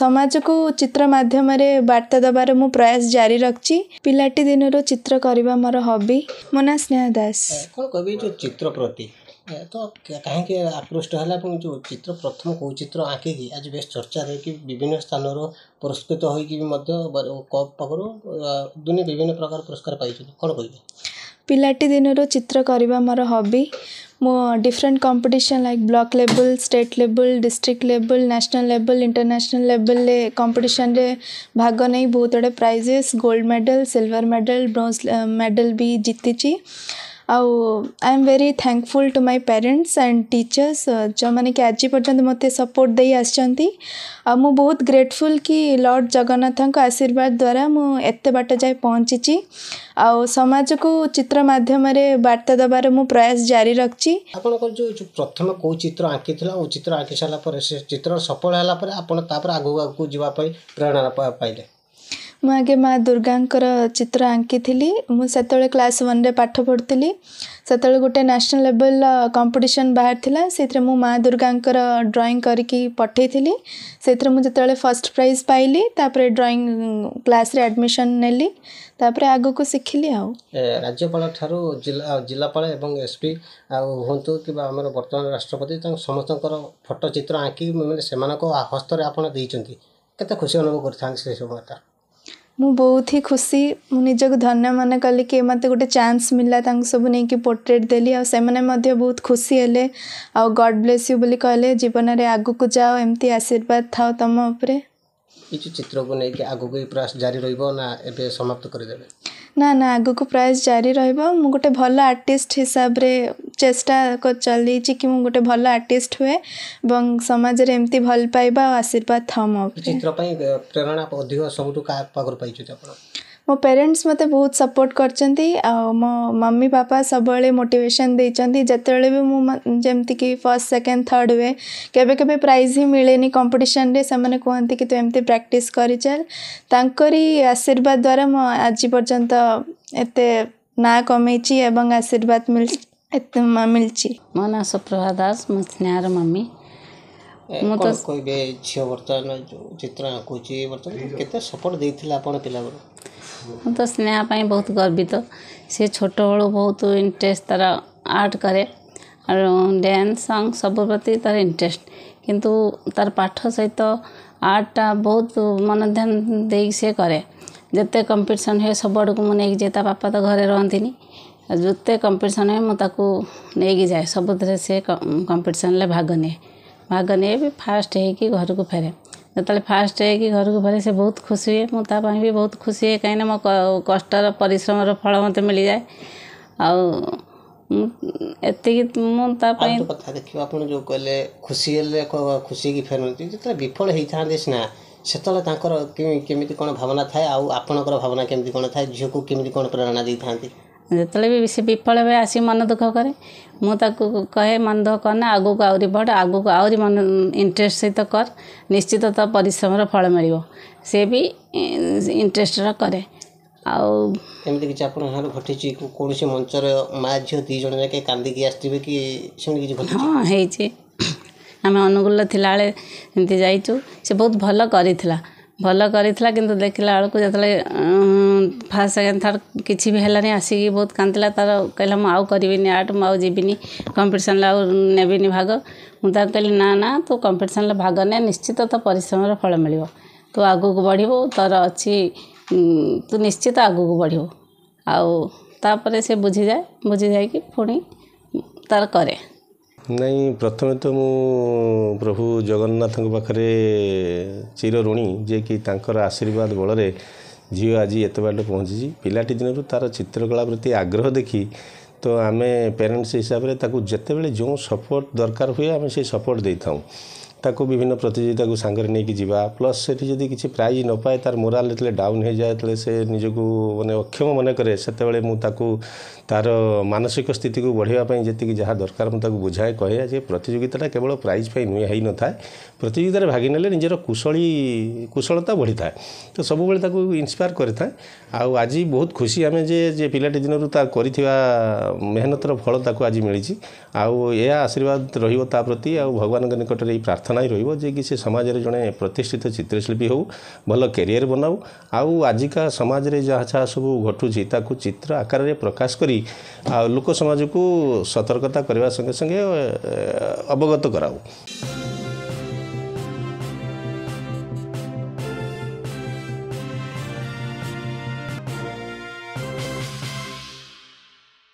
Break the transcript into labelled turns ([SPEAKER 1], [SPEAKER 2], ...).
[SPEAKER 1] ସମାଜକୁ ଚିତ୍ର ମାଧ୍ୟମରେ ବାର୍ତ୍ତା ଦେବାର ମୁଁ ପ୍ରୟାସ ଜାରି ରଖିଛି ପିଲାଟି ଦିନରୁ ଚିତ୍ର କରିବା ମୋର ହବି ମୋ ନାଁ ସ୍ନେହ ଦାସ
[SPEAKER 2] କ'ଣ କହିବି ଯେଉଁ ଚିତ୍ର ପ୍ରତି ତ କାହିଁକି ଆକୃଷ୍ଟ ହେଲା ଏବଂ ଯେଉଁ ଚିତ୍ର ପ୍ରଥମ କେଉଁ ଚିତ୍ର ଆଙ୍କିକି ଆଜି ବେଶ ଚର୍ଚ୍ଚା ହେଇକି ବିଭିନ୍ନ ସ୍ଥାନରୁ ପୁରସ୍କୃତ ହୋଇକି ବି ମଧ୍ୟ କପ୍ ପାଖରୁ ଦୁନିଆ ବିଭିନ୍ନ ପ୍ରକାର ପୁରସ୍କାର ପାଇଛନ୍ତି କ'ଣ କହିବି
[SPEAKER 1] ପିଲାଟି ଦିନରୁ ଚିତ୍ର କରିବା ମୋର ହବି ମୁଁ ଡିଫରେଣ୍ଟ କମ୍ପିଟିସନ୍ ଲାଇକ୍ ବ୍ଲକ୍ ଲେବୁଲ୍ ଷ୍ଟେଟ୍ ଲେବୁଲ୍ ଡିଷ୍ଟ୍ରିକ୍ଟ ଲେବୁଲ୍ ନ୍ୟାସନାଲ୍ ଲେବୁଲ୍ ଇଣ୍ଟରନ୍ୟାସନାଲ୍ ଲେବୁଲ୍ରେ କମ୍ପିଟିସନ୍ରେ ଭାଗ ନେଇ ବହୁତ ଗୁଡ଼େ prizes gold medal silver medal bronze medal ବି ଜିତିଛି ᱟᱨ ᱟᱭ ᱟᱢ ᱵᱮᱨᱤ ᱛᱷᱟᱝᱠᱯᱷᱩᱞ to my parents and teachers ᱡᱚ ᱢᱟᱱᱮ ᱠᱮ ᱟᱡ ᱡᱤ ᱯᱚᱨᱡᱚᱱᱛ ᱢᱚᱛᱮ ᱥᱟᱯᱚᱨᱴ ᱫᱮᱭ ᱟᱥᱪᱷᱟᱱᱛᱤ ᱟᱨ ᱢᱚ ᱵᱚᱦᱩᱛ ᱜᱨᱮᱴᱯᱷᱩᱞ ᱠᱤ ᱞᱚᱨᱰ ᱡᱚᱜᱱᱟᱛᱷᱟᱱ ᱠᱚ ᱟᱥᱤᱨᱵᱟᱫ ᱫ્વાᱨᱟ ᱢᱚ ᱮᱛᱮ ᱵᱟᱴᱟ ᱡᱟᱭ ᱯᱚᱦᱚᱱᱪᱤ ᱟᱨ ᱥᱚᱢᱟᱡ ᱠᱚ ᱪᱤᱛᱨ ᱢᱟᱫᱷᱭᱚᱢ ᱨᱮ ᱵᱟᱨᱛᱟ ᱫᱚᱵᱟᱨ ᱢᱚ ᱯᱨᱟᱭᱟᱥ ᱡᱟᱨᱤ ᱨᱟᱠᱪᱷᱤ
[SPEAKER 2] ᱟᱯᱱᱚ ᱠᱚ ᱡᱚ
[SPEAKER 1] म आगे चित्र आंकी चित् आँकि मतेबे क्लास वान पाठ पढुली सते गए न्यासनाल लेभल कम्पिटन बाहेला म मार्गाको ड्रइङ गरिक पठाइसम्म जति बेला फर्स्ट प्राइज पाइप ड्रइङ क्लास एडमिसन ने तर आगको सिखि आउ
[SPEAKER 2] राज्यपा जिल्लापाल एसपि हुत कि अब बर्तमान राष्ट्रपति समस्तको फोटो चित् खुशी अनुभव गरिसार
[SPEAKER 1] ମୁଁ ବହୁତ ହିଁ ଖୁସି ମୁଁ ନିଜକୁ ଧନ୍ୟ ମନେ କଲି କି ମୋତେ ଗୋଟେ ଚାନ୍ସ ମିଳିଲା ତାଙ୍କୁ ସବୁ ନେଇକି ପୋର୍ଟ୍ରେଟ୍ ଦେଲି ଆଉ ସେମାନେ ମଧ୍ୟ ବହୁତ ଖୁସି ହେଲେ ଆଉ ଗଡ଼୍ ବ୍ଲେସ୍ ୟୁ ବୋଲି କହିଲେ ଜୀବନରେ ଆଗକୁ ଯାଅ ଏମିତି ଆଶୀର୍ବାଦ ଥାଉ ତୁମ ଉପରେ
[SPEAKER 2] କିଛି ଚିତ୍ରକୁ ନେଇକି ଆଗକୁ ପ୍ରୟାସ ଜାରି ରହିବ ନା ଏବେ ସମାପ୍ତ କରିଦେବେ
[SPEAKER 1] ନା ନା ଆଗକୁ ପ୍ରୟାସ ଜାରି ରହିବ ମୁଁ ଗୋଟେ ଭଲ ଆର୍ଟିଷ୍ଟ ହିସାବରେ ଚେଷ୍ଟା ଚାଲିଛି କି ମୁଁ ଗୋଟେ ଭଲ ଆର୍ଟିଷ୍ଟ ହୁଏ ଏବଂ ସମାଜରେ ଏମିତି ଭଲ ପାଇବା ଆଉ ଆଶୀର୍ବାଦ ଥାଉ ମୋ ଚିତ୍ର
[SPEAKER 2] ପାଇଁ ପ୍ରେରଣା ଅଧିକ ସବୁଠୁ କାହା ପାଖରୁ ପାଇଛନ୍ତି ଆପଣ
[SPEAKER 1] ମୋ ପ୍ୟାରେଣ୍ଟସ୍ ମୋତେ ବହୁତ ସପୋର୍ଟ କରିଛନ୍ତି ଆଉ ମୋ ମମ୍ମି ପାପା ସବୁବେଳେ ମୋଟିଭେସନ୍ ଦେଇଛନ୍ତି ଯେତେବେଳେ ବି ମୁଁ ଯେମିତିକି ଫର୍ଷ୍ଟ ସେକେଣ୍ଡ ଥର୍ଡ଼ ହୁଏ କେବେ କେବେ ପ୍ରାଇଜ୍ ହିଁ ମିଳେନି କମ୍ପିଟିସନ୍ରେ ସେମାନେ କୁହନ୍ତି କି ତୁ ଏମିତି ପ୍ରାକ୍ଟିସ୍ କରିଚାଲ ତାଙ୍କରି ଆଶୀର୍ବାଦ ଦ୍ୱାରା ମୁଁ ଆଜି ପର୍ଯ୍ୟନ୍ତ ଏତେ ନାଁ କମେଇଛି ଏବଂ ଆଶୀର୍ବାଦ ମିଳିଛି ଏତେ ମିଳିଛି ମୋ ନାଁ ସୁପ୍ରଭା ଦାସ ମୋ ସ୍ନେହାର ମମି ମୁଁ ତ
[SPEAKER 2] କହିବେ ଝିଅ ବର୍ତ୍ତମାନ ଚିତ୍ର ଆଙ୍କୁଛି ବର୍ତ୍ତମାନ କେତେ ସପୋର୍ଟ ଦେଇଥିଲା ଆପଣ ପିଲାବେଳେ
[SPEAKER 3] ମୁଁ ତ ସ୍ନେହା ପାଇଁ ବହୁତ ଗର୍ବିତ ସେ ଛୋଟବେଳୁ ବହୁତ ଇଣ୍ଟରେଷ୍ଟ ତା'ର ଆର୍ଟ କରେ ଆଉ ଡ୍ୟାନ୍ସ ସଙ୍ଗ ସବୁ ପ୍ରତି ତା'ର ଇଣ୍ଟରେଷ୍ଟ କିନ୍ତୁ ତା'ର ପାଠ ସହିତ ଆର୍ଟଟା ବହୁତ ମନ ଧ୍ୟାନ ଦେଇକି ସେ କରେ ଯେତେ କମ୍ପିଟିସନ୍ ହୁଏ ସବୁଆଡ଼କୁ ମୁଁ ନେଇକି ଯାଏ ତା ବାପା ତ ଘରେ ରହନ୍ତିନି जिते कंपिटन हुए मुझे जाए सब से कंपिटन भाग निए भाग निए भी फास्ट है घर को फेरे जो फास्ट है घर को फेरे से बहुत खुश हुए मुझे भी बहुत खुश हुए कहीं मो कष्टर पिश्रम फल मत मिल जाए आ कथा
[SPEAKER 2] जो कहले खुशी खुशी की जो विफल हो सीना से कौन भावना थाए भावना केमी कौन था झी को कमी कौन प्रेरणा दे था
[SPEAKER 3] ଯେତେବେଳେ ବି ସେ ବିଫଳ ହୁଏ ଆସି ମନ ଦୁଃଖ କରେ ମୁଁ ତାକୁ କହେ ମନ ଦୁଃଖ କରନା ଆଗକୁ ଆହୁରି ବଢ଼ ଆଗକୁ ଆହୁରି ମନ ଇଣ୍ଟରେଷ୍ଟ ସହିତ କର ନିଶ୍ଚିତ ତୋ ପରିଶ୍ରମର ଫଳ ମିଳିବ ସେ ବି ଇଣ୍ଟରେଷ୍ଟର କରେ ଆଉ
[SPEAKER 2] ଏମିତି କିଛି ଆପଣଙ୍କ ସାଙ୍ଗରେ ଘଟିଛି କୌଣସି ମଞ୍ଚର ମା ଝିଅ ଦୁଇ ଜଣ ଯାକେ କାନ୍ଦିକି ଆସିଥିବେ କି ସେମିତି କିଛି ହଁ
[SPEAKER 3] ହେଇଛି ଆମେ ଅନୁଗୁଳରେ ଥିଲାବେଳେ ଏମିତି ଯାଇଛୁ ସେ ବହୁତ ଭଲ କରିଥିଲା ଭଲ କରିଥିଲା କିନ୍ତୁ ଦେଖିଲା ବେଳକୁ ଯେତେବେଳେ ଫାର୍ଷ୍ଟ ସେକେଣ୍ଡ ଥାର୍ଡ଼ କିଛି ବି ହେଲାନି ଆସିକି ବହୁତ କାନ୍ଦିଲା ତା'ର କହିଲା ମୁଁ ଆଉ କରିବିନି ଆର୍ଟ ମୁଁ ଆଉ ଯିବିନି କମ୍ପିଟିସନ୍ରେ ଆଉ ନେବିନି ଭାଗ ମୁଁ ତାକୁ କହିଲି ନା ନା ତୁ କମ୍ପିଟିସନ୍ରେ ଭାଗ ନେ ନିଶ୍ଚିତ ତୋ ପରିଶ୍ରମର ଫଳ ମିଳିବ ତୁ ଆଗକୁ ବଢ଼ିବୁ ତୋର ଅଛି ତୁ ନିଶ୍ଚିତ ଆଗକୁ ବଢ଼ିବୁ ଆଉ ତା'ପରେ ସେ ବୁଝିଯାଏ ବୁଝିଯାଇକି ପୁଣି ତା'ର କରେ
[SPEAKER 4] ନାଇଁ ପ୍ରଥମେ ତ ମୁଁ ପ୍ରଭୁ ଜଗନ୍ନାଥଙ୍କ ପାଖରେ ଚିର ଋଣୀ ଯିଏକି ତାଙ୍କର ଆଶୀର୍ବାଦ ବଳରେ ଝିଅ ଆଜି ଏତେ ବାଟ ପହଞ୍ଚିଛି ପିଲାଟି ଦିନରୁ ତା'ର ଚିତ୍ରକଳା ପ୍ରତି ଆଗ୍ରହ ଦେଖି ତ ଆମେ ପ୍ୟାରେଣ୍ଟସ୍ ହିସାବରେ ତାକୁ ଯେତେବେଳେ ଯେଉଁ ସପୋର୍ଟ ଦରକାର ହୁଏ ଆମେ ସେଇ ସପୋର୍ଟ ଦେଇଥାଉ ତାକୁ ବିଭିନ୍ନ ପ୍ରତିଯୋଗିତାକୁ ସାଙ୍ଗରେ ନେଇକି ଯିବା ପ୍ଲସ୍ ସେଠି ଯଦି କିଛି ପ୍ରାଇଜ୍ ନ ପାଏ ତା'ର ମୋରାଲ୍ ଯେତେବେଳେ ଡାଉନ୍ ହୋଇଯାଏ ଯେତେବେଳେ ସେ ନିଜକୁ ମାନେ ଅକ୍ଷମ ମନେ କରେ ସେତେବେଳେ ମୁଁ ତାକୁ ତା'ର ମାନସିକ ସ୍ଥିତିକୁ ବଢ଼ାଇବା ପାଇଁ ଯେତିକି ଯାହା ଦରକାର ମୁଁ ତାକୁ ବୁଝାଏ କହେ ଯେ ପ୍ରତିଯୋଗିତାଟା କେବଳ ପ୍ରାଇଜ୍ ପାଇଁ ନୁହେଁ ହେଇନଥାଏ ପ୍ରତିଯୋଗିତାରେ ଭାଗ ନେଲେ ନିଜର କୁଶଳୀ କୁଶଳତା ବଢ଼ିଥାଏ ତ ସବୁବେଳେ ତାକୁ ଇନ୍ସପାୟାର କରିଥାଏ ଆଉ ଆଜି ବହୁତ ଖୁସି ଆମେ ଯେ ଯେ ପିଲାଟି ଦିନରୁ ତା କରିଥିବା ମେହନତର ଫଳ ତାକୁ ଆଜି ମିଳିଛି ଆଉ ଏହା ଆଶୀର୍ବାଦ ରହିବ ତା ପ୍ରତି ଆଉ ଭଗବାନଙ୍କ ନିକଟରେ ଏଇ ପ୍ରାର୍ଥନା ନାହିଁ ରହିବ ଯେ କି ସେ ସମାଜରେ ଜଣେ ପ୍ରତିଷ୍ଠିତ ଚିତ୍ରଶିଳ୍ପୀ ହେଉ ଭଲ କ୍ୟାରିୟର ବନାଉ ଆଉ ଆଜିକା ସମାଜରେ ଯାହା ଯାହା ସବୁ ଘଟୁଛି ତାକୁ ଚିତ୍ର ଆକାରରେ ପ୍ରକାଶ କରି ଆଉ ଲୋକ ସମାଜକୁ ସତର୍କତା କରିବା ସଙ୍ଗେ ସଙ୍ଗେ ଅବଗତ କରାଉ